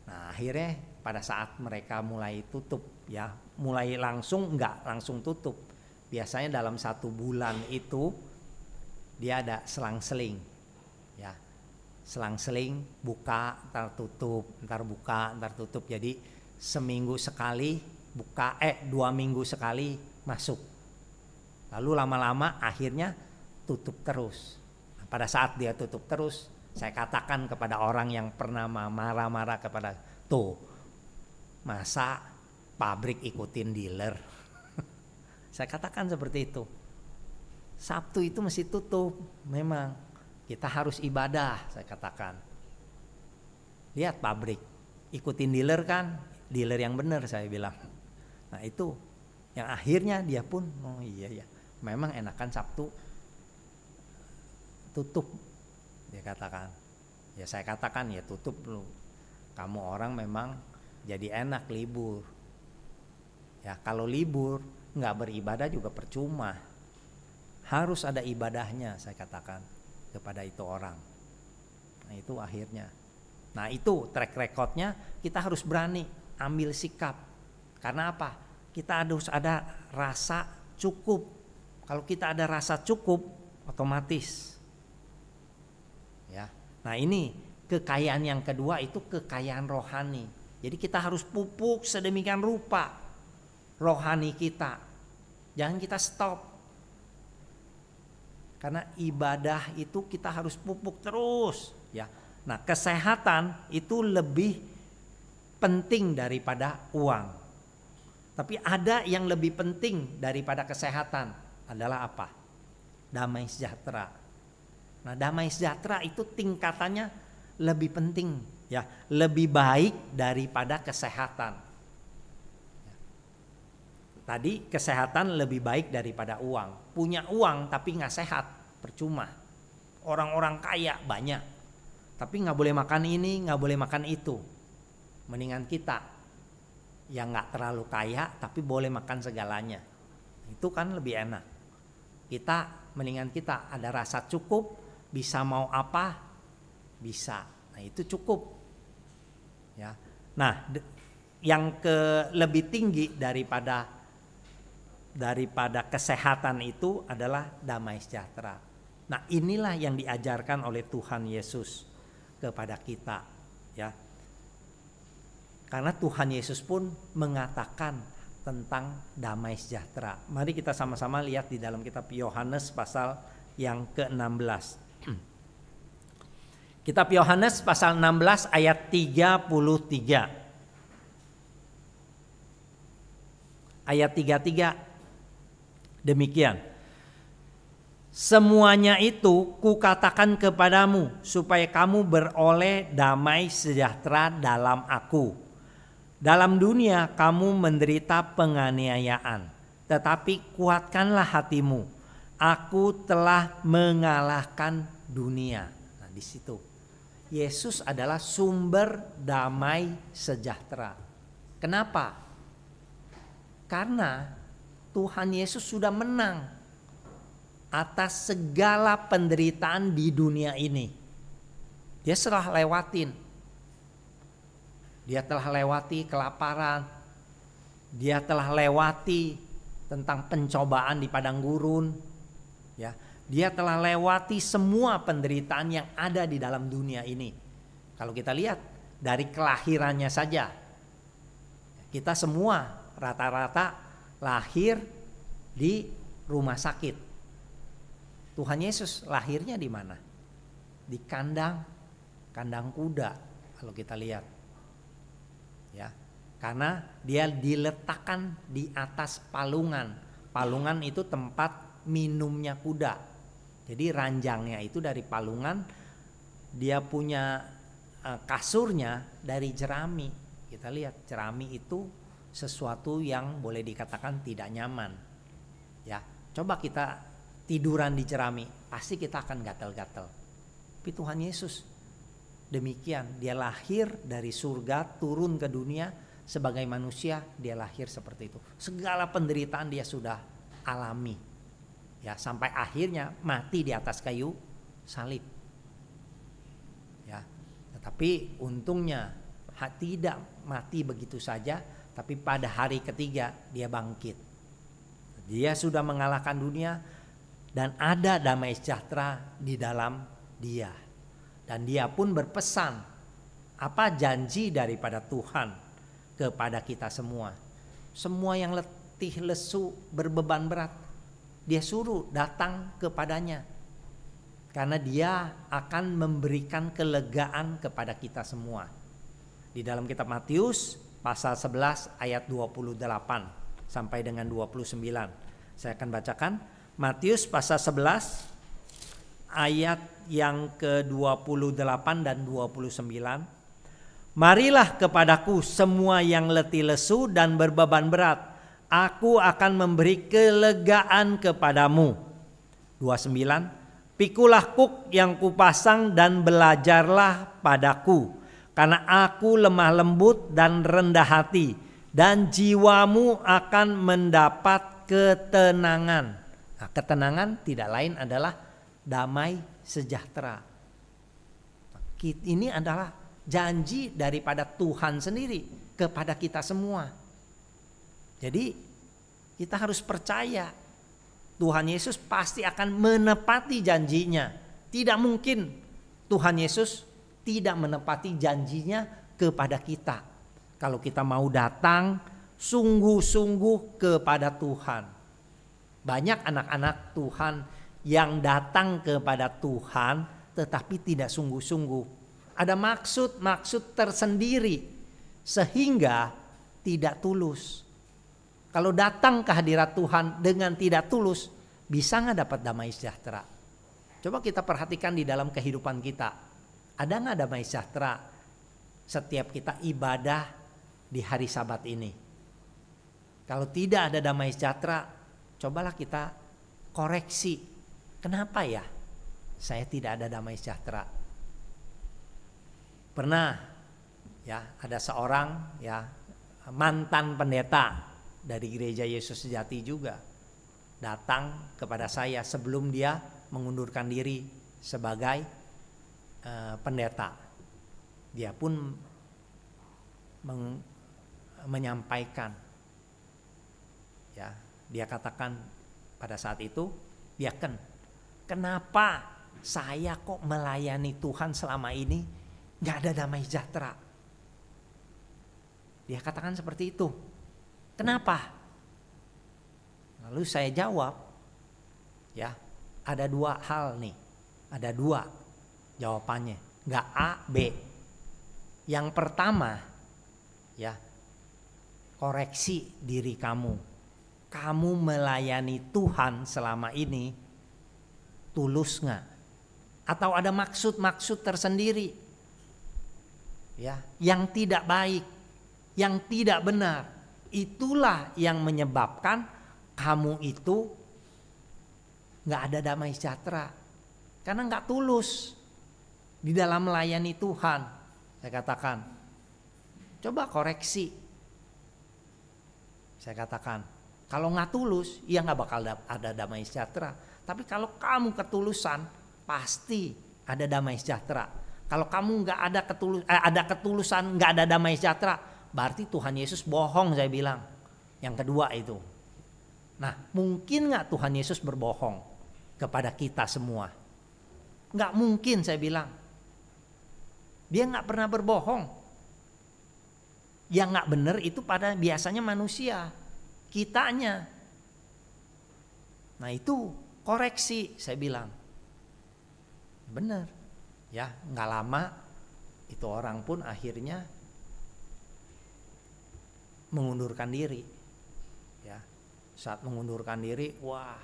Nah akhirnya pada saat mereka mulai tutup ya, mulai langsung nggak langsung tutup. Biasanya dalam satu bulan itu dia ada selang-seling ya selang-seling buka ntar tutup ntar buka ntar tutup jadi seminggu sekali buka eh dua minggu sekali masuk lalu lama-lama akhirnya tutup terus pada saat dia tutup terus saya katakan kepada orang yang pernah marah-marah kepada tuh masa pabrik ikutin dealer saya katakan seperti itu Sabtu itu mesti tutup memang kita harus ibadah saya katakan lihat pabrik ikutin dealer kan dealer yang benar saya bilang nah itu yang akhirnya dia pun oh iya ya memang enakan Sabtu tutup dia katakan ya saya katakan ya tutup lu kamu orang memang jadi enak libur ya kalau libur nggak beribadah juga percuma harus ada ibadahnya saya katakan kepada itu orang nah itu akhirnya nah itu track recordnya kita harus berani ambil sikap karena apa kita harus ada rasa cukup kalau kita ada rasa cukup otomatis ya. Nah, ini kekayaan yang kedua itu kekayaan rohani. Jadi kita harus pupuk sedemikian rupa rohani kita. Jangan kita stop. Karena ibadah itu kita harus pupuk terus, ya. Nah, kesehatan itu lebih penting daripada uang. Tapi ada yang lebih penting daripada kesehatan adalah apa? Damai sejahtera Nah, damai sejahtera itu tingkatannya lebih penting ya, lebih baik daripada kesehatan. Tadi kesehatan lebih baik daripada uang. Punya uang tapi nggak sehat, percuma. Orang-orang kaya banyak, tapi nggak boleh makan ini, nggak boleh makan itu. Mendingan kita yang nggak terlalu kaya tapi boleh makan segalanya. Itu kan lebih enak. Kita mendingan kita ada rasa cukup, bisa mau apa bisa nah itu cukup ya nah yang ke lebih tinggi daripada daripada kesehatan itu adalah damai sejahtera nah inilah yang diajarkan oleh Tuhan Yesus kepada kita ya karena Tuhan Yesus pun mengatakan tentang damai sejahtera. Mari kita sama-sama lihat di dalam kitab Yohanes pasal yang ke-16. Kitab Yohanes pasal 16 ayat 33. Ayat 33 demikian. Semuanya itu kukatakan kepadamu supaya kamu beroleh damai sejahtera dalam aku. Dalam dunia kamu menderita penganiayaan, tetapi kuatkanlah hatimu. Aku telah mengalahkan dunia. Nah, di situ Yesus adalah sumber damai sejahtera. Kenapa? Karena Tuhan Yesus sudah menang atas segala penderitaan di dunia ini. Dia telah lewatin. Dia telah lewati kelaparan. Dia telah lewati tentang pencobaan di padang gurun. Ya, dia telah lewati semua penderitaan yang ada di dalam dunia ini. Kalau kita lihat dari kelahirannya saja, kita semua rata-rata lahir di rumah sakit. Tuhan Yesus lahirnya di mana? Di kandang, kandang kuda kalau kita lihat. Ya, karena dia diletakkan di atas palungan. Palungan itu tempat minumnya kuda. Jadi ranjangnya itu dari palungan, dia punya e, kasurnya dari jerami. Kita lihat jerami itu sesuatu yang boleh dikatakan tidak nyaman. Ya, coba kita tiduran di jerami, pasti kita akan gatel-gatel. Tapi Tuhan Yesus demikian, dia lahir dari surga turun ke dunia sebagai manusia, dia lahir seperti itu. Segala penderitaan dia sudah alami ya sampai akhirnya mati di atas kayu salib ya tetapi untungnya tidak mati begitu saja tapi pada hari ketiga dia bangkit dia sudah mengalahkan dunia dan ada damai sejahtera di dalam dia dan dia pun berpesan apa janji daripada Tuhan kepada kita semua semua yang letih lesu berbeban berat dia suruh datang kepadanya karena dia akan memberikan kelegaan kepada kita semua. Di dalam kitab Matius pasal 11 ayat 28 sampai dengan 29. Saya akan bacakan Matius pasal 11 ayat yang ke-28 dan 29. Marilah kepadaku semua yang letih lesu dan berbeban berat aku akan memberi kelegaan kepadamu. 29. Pikulah kuk yang kupasang dan belajarlah padaku. Karena aku lemah lembut dan rendah hati. Dan jiwamu akan mendapat ketenangan. Nah, ketenangan tidak lain adalah damai sejahtera. Ini adalah janji daripada Tuhan sendiri kepada kita semua jadi kita harus percaya Tuhan Yesus pasti akan menepati janjinya. Tidak mungkin Tuhan Yesus tidak menepati janjinya kepada kita. Kalau kita mau datang sungguh-sungguh kepada Tuhan. Banyak anak-anak Tuhan yang datang kepada Tuhan tetapi tidak sungguh-sungguh. Ada maksud-maksud tersendiri sehingga tidak tulus kalau datang ke hadirat Tuhan dengan tidak tulus, bisa nggak dapat damai sejahtera? Coba kita perhatikan di dalam kehidupan kita. Ada nggak damai sejahtera setiap kita ibadah di hari sabat ini? Kalau tidak ada damai sejahtera, cobalah kita koreksi. Kenapa ya saya tidak ada damai sejahtera? Pernah ya ada seorang ya mantan pendeta dari gereja Yesus sejati juga datang kepada saya sebelum dia mengundurkan diri sebagai uh, pendeta. Dia pun meng, menyampaikan ya, dia katakan pada saat itu, ya Ken, kenapa saya kok melayani Tuhan selama ini nggak ada damai sejahtera? Dia katakan seperti itu. Kenapa? Lalu saya jawab, ya ada dua hal nih, ada dua jawabannya, nggak A B. Yang pertama, ya koreksi diri kamu. Kamu melayani Tuhan selama ini tulus nggak? Atau ada maksud-maksud tersendiri ya yang tidak baik, yang tidak benar itulah yang menyebabkan kamu itu nggak ada damai sejahtera karena nggak tulus di dalam melayani Tuhan saya katakan coba koreksi saya katakan kalau nggak tulus ya nggak bakal ada damai sejahtera tapi kalau kamu ketulusan pasti ada damai sejahtera kalau kamu nggak ada ketulus eh, ada ketulusan nggak ada damai sejahtera berarti Tuhan Yesus bohong saya bilang. Yang kedua itu. Nah mungkin nggak Tuhan Yesus berbohong kepada kita semua? Nggak mungkin saya bilang. Dia nggak pernah berbohong. Yang nggak benar itu pada biasanya manusia. Kitanya. Nah itu koreksi saya bilang. Benar. Ya nggak lama itu orang pun akhirnya mengundurkan diri ya saat mengundurkan diri wah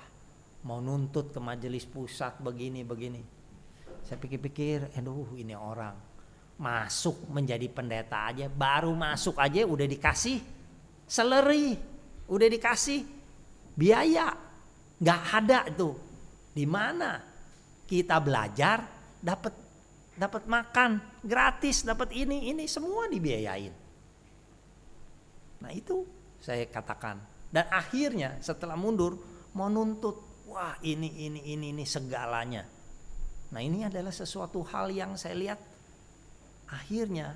mau nuntut ke majelis pusat begini begini saya pikir-pikir aduh ini orang masuk menjadi pendeta aja baru masuk aja udah dikasih seleri udah dikasih biaya nggak ada itu di mana kita belajar dapat dapat makan gratis dapat ini ini semua dibiayain Nah itu saya katakan. Dan akhirnya setelah mundur mau nuntut, wah ini, ini, ini, ini segalanya. Nah ini adalah sesuatu hal yang saya lihat akhirnya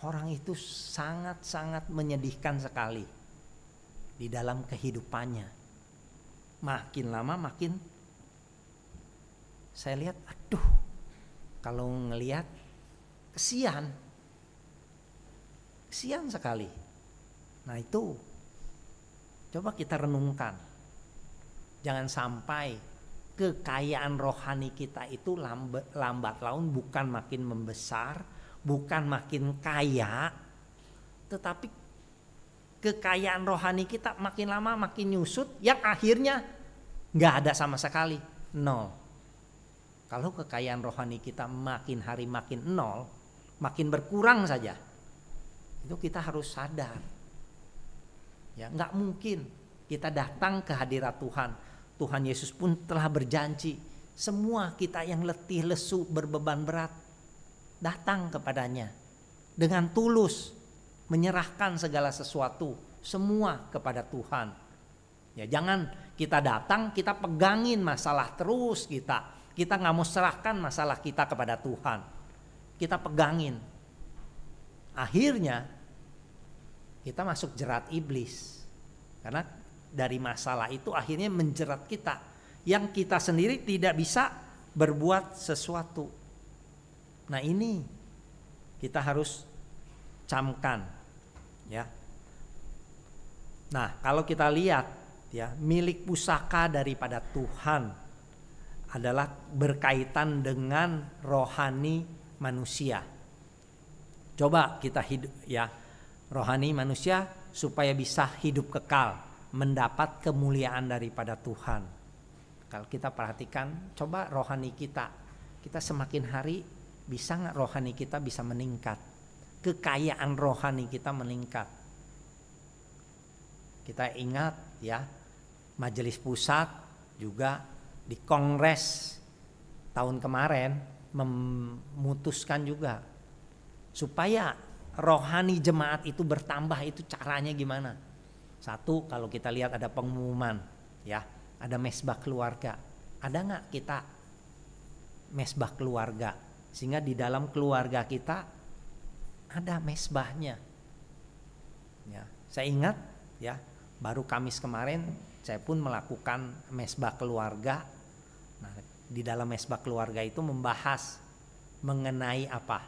orang itu sangat-sangat menyedihkan sekali di dalam kehidupannya. Makin lama makin saya lihat aduh kalau ngelihat kesian kesian sekali Nah itu coba kita renungkan. Jangan sampai kekayaan rohani kita itu lambat, lambat laun bukan makin membesar, bukan makin kaya, tetapi kekayaan rohani kita makin lama makin nyusut yang akhirnya nggak ada sama sekali nol kalau kekayaan rohani kita makin hari makin nol, makin berkurang saja, itu kita harus sadar Ya, nggak mungkin kita datang ke hadirat Tuhan. Tuhan Yesus pun telah berjanji, semua kita yang letih, lesu, berbeban berat, datang kepadanya dengan tulus menyerahkan segala sesuatu semua kepada Tuhan. Ya, jangan kita datang kita pegangin masalah terus kita. Kita nggak mau serahkan masalah kita kepada Tuhan. Kita pegangin. Akhirnya kita masuk jerat iblis. Karena dari masalah itu akhirnya menjerat kita yang kita sendiri tidak bisa berbuat sesuatu. Nah, ini kita harus camkan ya. Nah, kalau kita lihat ya, milik pusaka daripada Tuhan adalah berkaitan dengan rohani manusia. Coba kita hidup ya, rohani manusia supaya bisa hidup kekal, mendapat kemuliaan daripada Tuhan. Kalau kita perhatikan, coba rohani kita, kita semakin hari bisa nggak rohani kita bisa meningkat, kekayaan rohani kita meningkat. Kita ingat ya, majelis pusat juga di kongres tahun kemarin memutuskan juga supaya rohani jemaat itu bertambah itu caranya gimana? Satu, kalau kita lihat ada pengumuman, ya, ada mesbah keluarga. Ada nggak kita mesbah keluarga? Sehingga di dalam keluarga kita ada mesbahnya. Ya, saya ingat, ya, baru Kamis kemarin saya pun melakukan mesbah keluarga. Nah, di dalam mesbah keluarga itu membahas mengenai apa?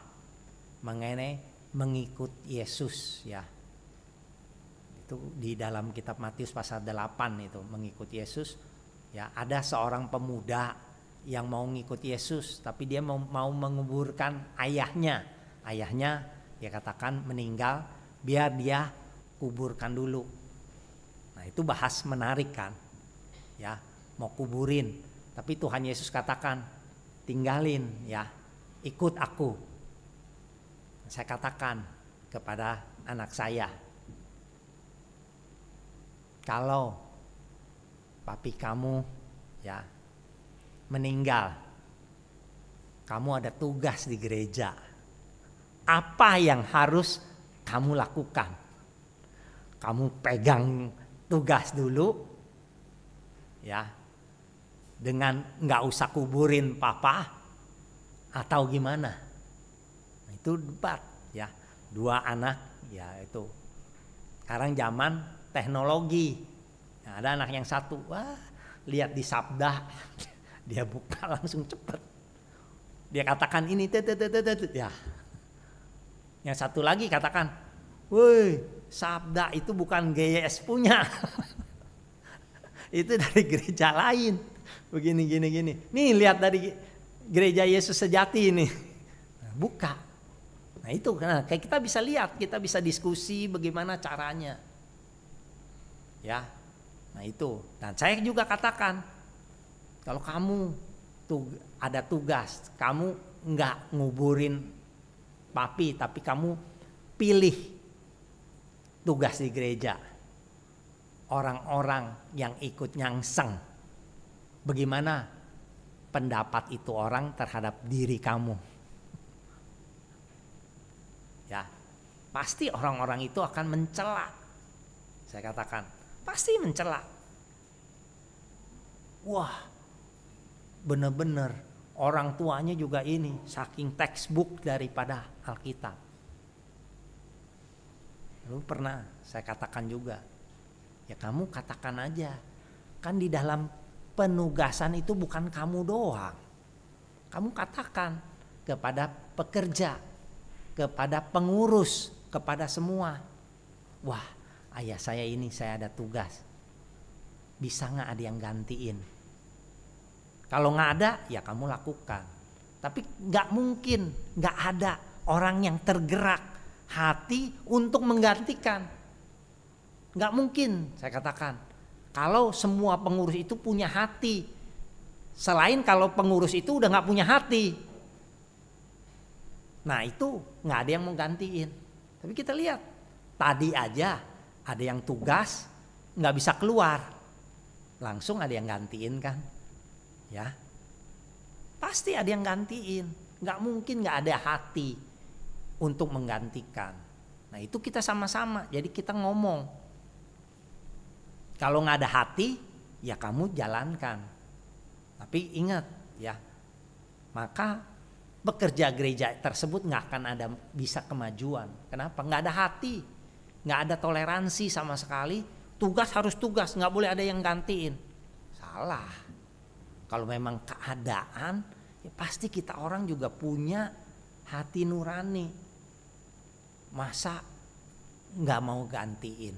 Mengenai mengikut Yesus ya. Itu di dalam kitab Matius pasal 8 itu mengikut Yesus ya ada seorang pemuda yang mau ngikut Yesus tapi dia mau, mau menguburkan ayahnya. Ayahnya dia katakan meninggal biar dia kuburkan dulu. Nah, itu bahas menarik kan. Ya, mau kuburin. Tapi Tuhan Yesus katakan, tinggalin ya, ikut aku saya katakan kepada anak saya, kalau papi kamu ya meninggal, kamu ada tugas di gereja. Apa yang harus kamu lakukan? Kamu pegang tugas dulu, ya, dengan nggak usah kuburin papa atau gimana? itu empat ya dua anak ya itu sekarang zaman teknologi nah, ada anak yang satu wah lihat di sabda dia buka langsung cepet dia katakan ini ya yang satu lagi katakan woi sabda itu bukan GYS punya itu dari gereja lain begini gini gini nih lihat dari gereja Yesus sejati ini buka Nah itu karena kayak kita bisa lihat, kita bisa diskusi bagaimana caranya. Ya. Nah itu. Dan saya juga katakan kalau kamu tug ada tugas, kamu nggak nguburin papi tapi kamu pilih tugas di gereja. Orang-orang yang ikut nyangseng. Bagaimana pendapat itu orang terhadap diri kamu? pasti orang-orang itu akan mencela. Saya katakan, pasti mencela. Wah, bener-bener orang tuanya juga ini saking textbook daripada Alkitab. Lalu pernah saya katakan juga, ya kamu katakan aja. Kan di dalam penugasan itu bukan kamu doang. Kamu katakan kepada pekerja, kepada pengurus, kepada semua. Wah, ayah saya ini saya ada tugas. Bisa nggak ada yang gantiin? Kalau nggak ada, ya kamu lakukan. Tapi nggak mungkin, nggak ada orang yang tergerak hati untuk menggantikan. Nggak mungkin, saya katakan. Kalau semua pengurus itu punya hati. Selain kalau pengurus itu udah nggak punya hati. Nah itu nggak ada yang menggantiin. gantiin. Tapi kita lihat tadi aja ada yang tugas nggak bisa keluar, langsung ada yang gantiin kan, ya. Pasti ada yang gantiin, nggak mungkin nggak ada hati untuk menggantikan. Nah itu kita sama-sama, jadi kita ngomong. Kalau nggak ada hati, ya kamu jalankan. Tapi ingat ya, maka pekerja gereja tersebut nggak akan ada bisa kemajuan. Kenapa? Nggak ada hati, nggak ada toleransi sama sekali. Tugas harus tugas, nggak boleh ada yang gantiin. Salah. Kalau memang keadaan, ya pasti kita orang juga punya hati nurani. Masa nggak mau gantiin?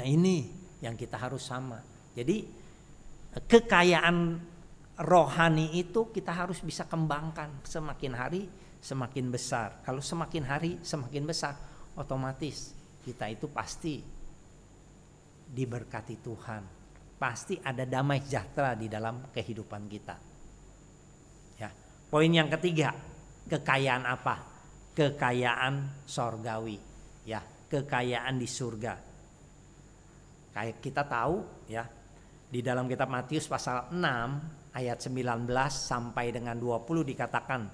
Nah ini yang kita harus sama. Jadi kekayaan rohani itu kita harus bisa kembangkan semakin hari semakin besar. Kalau semakin hari semakin besar, otomatis kita itu pasti diberkati Tuhan. Pasti ada damai sejahtera di dalam kehidupan kita. Ya. Poin yang ketiga, kekayaan apa? Kekayaan sorgawi. Ya, kekayaan di surga. Kayak kita tahu ya, di dalam kitab Matius pasal 6 ayat 19 sampai dengan 20 dikatakan,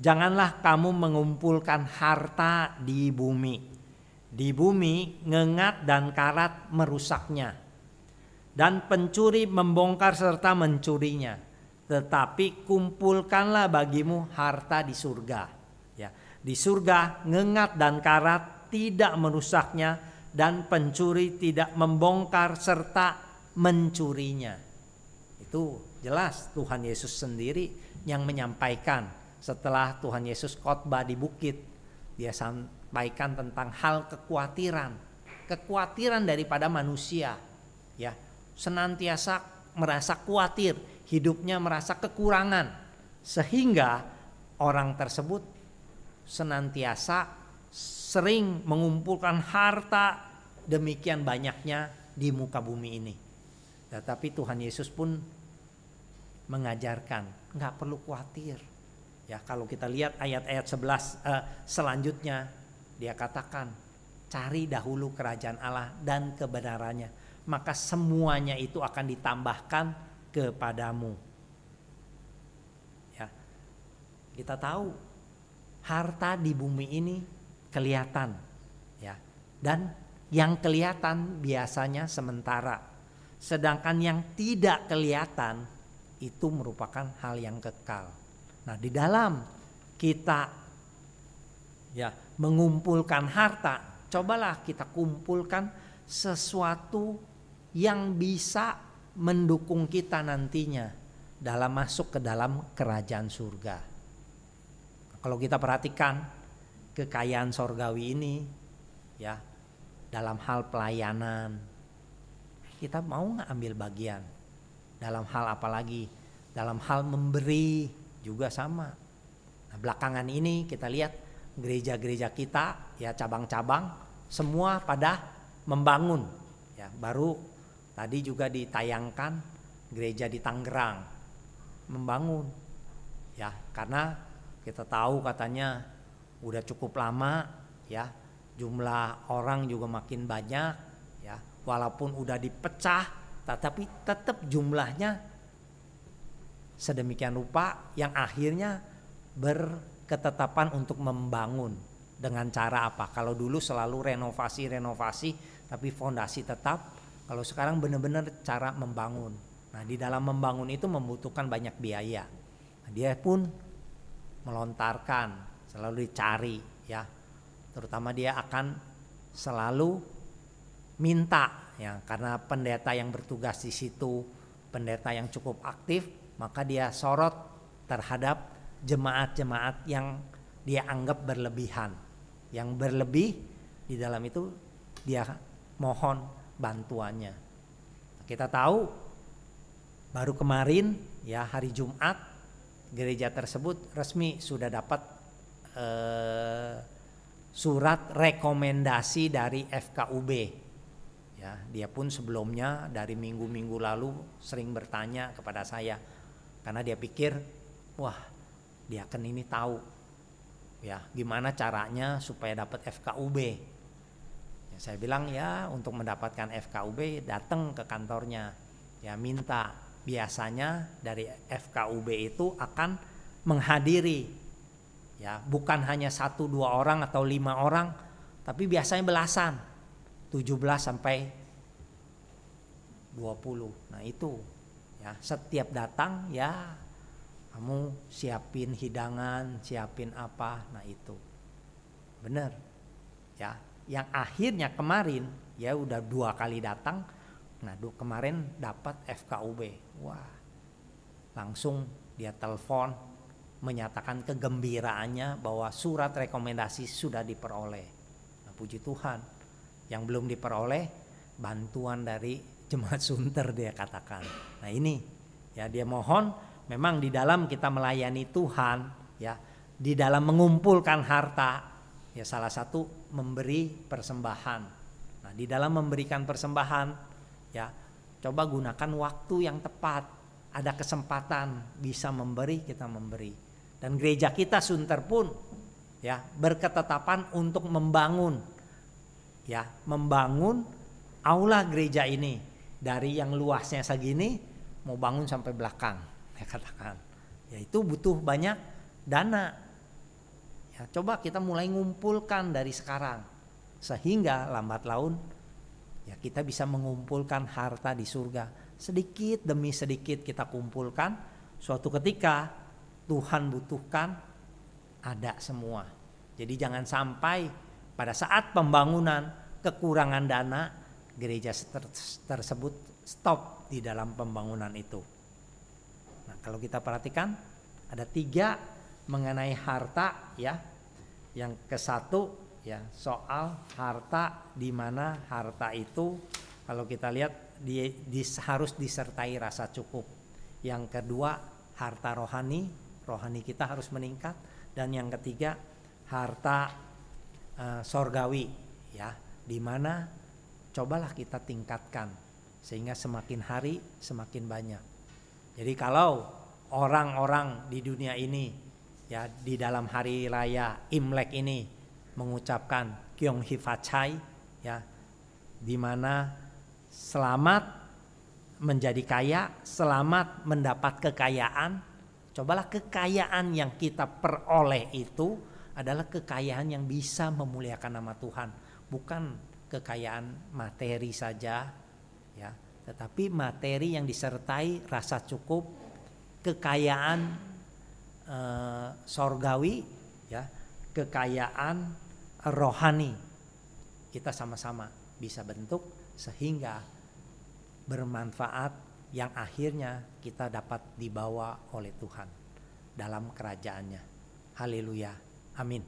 "Janganlah kamu mengumpulkan harta di bumi. Di bumi ngengat dan karat merusaknya, dan pencuri membongkar serta mencurinya. Tetapi kumpulkanlah bagimu harta di surga." Ya, di surga ngengat dan karat tidak merusaknya dan pencuri tidak membongkar serta mencurinya. Itu Jelas Tuhan Yesus sendiri yang menyampaikan setelah Tuhan Yesus khotbah di bukit. Dia sampaikan tentang hal kekhawatiran, kekhawatiran daripada manusia. Ya, senantiasa merasa khawatir, hidupnya merasa kekurangan sehingga orang tersebut senantiasa sering mengumpulkan harta demikian banyaknya di muka bumi ini. Tetapi Tuhan Yesus pun mengajarkan. Nggak perlu khawatir. Ya, kalau kita lihat ayat-ayat 11 eh, selanjutnya dia katakan, cari dahulu kerajaan Allah dan kebenarannya, maka semuanya itu akan ditambahkan kepadamu. Ya. Kita tahu harta di bumi ini kelihatan ya. Dan yang kelihatan biasanya sementara. Sedangkan yang tidak kelihatan itu merupakan hal yang kekal. Nah, di dalam kita ya mengumpulkan harta, cobalah kita kumpulkan sesuatu yang bisa mendukung kita nantinya dalam masuk ke dalam kerajaan surga. Kalau kita perhatikan kekayaan sorgawi ini ya dalam hal pelayanan kita mau ngambil bagian dalam hal apa lagi dalam hal memberi juga sama nah, belakangan ini kita lihat gereja-gereja kita ya cabang-cabang semua pada membangun ya baru tadi juga ditayangkan gereja di Tangerang membangun ya karena kita tahu katanya udah cukup lama ya jumlah orang juga makin banyak ya walaupun udah dipecah tapi tetap jumlahnya sedemikian rupa yang akhirnya berketetapan untuk membangun dengan cara apa? Kalau dulu selalu renovasi-renovasi tapi fondasi tetap, kalau sekarang benar-benar cara membangun. Nah, di dalam membangun itu membutuhkan banyak biaya. Nah, dia pun melontarkan, selalu dicari ya. Terutama dia akan selalu minta ya karena pendeta yang bertugas di situ pendeta yang cukup aktif maka dia sorot terhadap jemaat-jemaat yang dia anggap berlebihan yang berlebih di dalam itu dia mohon bantuannya kita tahu baru kemarin ya hari Jumat gereja tersebut resmi sudah dapat eh, surat rekomendasi dari FKUB Ya, dia pun sebelumnya dari minggu-minggu lalu sering bertanya kepada saya karena dia pikir, wah, dia kan ini tahu ya gimana caranya supaya dapat FKUB. Ya, saya bilang ya untuk mendapatkan FKUB datang ke kantornya ya minta biasanya dari FKUB itu akan menghadiri ya bukan hanya satu dua orang atau lima orang tapi biasanya belasan 17 sampai 20. Nah, itu ya, setiap datang ya kamu siapin hidangan, siapin apa. Nah, itu. Benar. Ya, yang akhirnya kemarin ya udah dua kali datang. Nah, du kemarin dapat FKUB. Wah. Langsung dia telepon menyatakan kegembiraannya bahwa surat rekomendasi sudah diperoleh. Nah, puji Tuhan yang belum diperoleh bantuan dari jemaat Sunter dia katakan. Nah ini ya dia mohon memang di dalam kita melayani Tuhan ya di dalam mengumpulkan harta ya salah satu memberi persembahan. Nah di dalam memberikan persembahan ya coba gunakan waktu yang tepat. Ada kesempatan bisa memberi kita memberi dan gereja kita Sunter pun ya berketetapan untuk membangun ya membangun aula gereja ini dari yang luasnya segini mau bangun sampai belakang ya katakan ya itu butuh banyak dana ya coba kita mulai ngumpulkan dari sekarang sehingga lambat laun ya kita bisa mengumpulkan harta di surga sedikit demi sedikit kita kumpulkan suatu ketika Tuhan butuhkan ada semua jadi jangan sampai pada saat pembangunan kekurangan dana, gereja tersebut stop di dalam pembangunan itu. Nah, kalau kita perhatikan ada tiga mengenai harta ya. Yang ke satu ya soal harta di mana harta itu kalau kita lihat di, di, harus disertai rasa cukup. Yang kedua harta rohani, rohani kita harus meningkat dan yang ketiga harta Eh, sorgawi ya di mana cobalah kita tingkatkan sehingga semakin hari semakin banyak jadi kalau orang-orang di dunia ini ya di dalam hari raya Imlek ini mengucapkan Kyong Hifacai ya di mana selamat menjadi kaya, selamat mendapat kekayaan. Cobalah kekayaan yang kita peroleh itu adalah kekayaan yang bisa memuliakan nama Tuhan, bukan kekayaan materi saja ya, tetapi materi yang disertai rasa cukup, kekayaan eh, sorgawi ya, kekayaan rohani. Kita sama-sama bisa bentuk sehingga bermanfaat yang akhirnya kita dapat dibawa oleh Tuhan dalam kerajaannya. Haleluya. Amin.